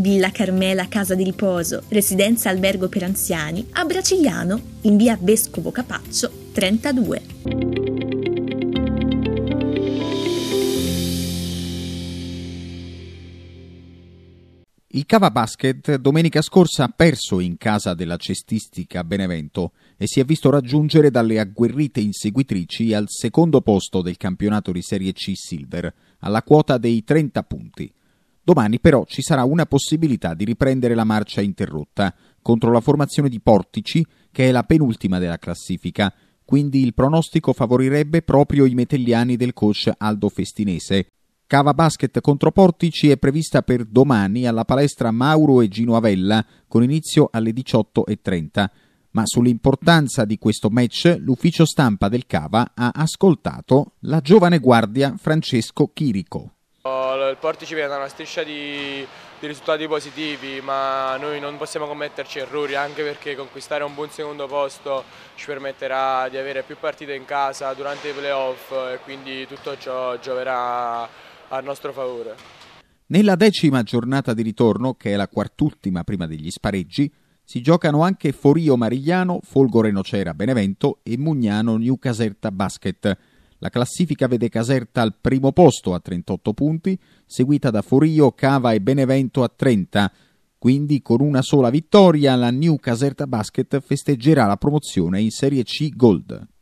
Villa Carmela Casa di Riposo, Residenza Albergo per Anziani, a Bracigliano, in via Vescovo Capaccio 32. Il Cava Basket domenica scorsa ha perso in casa della cestistica Benevento e si è visto raggiungere dalle agguerrite inseguitrici al secondo posto del campionato di Serie C Silver, alla quota dei 30 punti. Domani però ci sarà una possibilità di riprendere la marcia interrotta contro la formazione di Portici, che è la penultima della classifica, quindi il pronostico favorirebbe proprio i metelliani del coach Aldo Festinese. Cava Basket contro Portici è prevista per domani alla palestra Mauro e Gino Avella con inizio alle 18.30, ma sull'importanza di questo match l'ufficio stampa del Cava ha ascoltato la giovane guardia Francesco Chirico il Portici viene da una striscia di, di, risultati positivi, ma noi non possiamo commetterci errori anche perché conquistare un buon secondo posto ci permetterà di avere più partite in casa durante i playoff e quindi tutto ciò gioverà a nostro favore. Nella decima giornata di ritorno, che è la quart'ultima prima degli spareggi, si giocano anche Forio Marigliano, Folgore Nocera Benevento e Mugnano New Caserta Basket la classifica vede Caserta al primo posto a 38 punti, seguita da Forio, Cava e Benevento a 30. Quindi con una sola vittoria la New Caserta Basket festeggerà la promozione in Serie C Gold.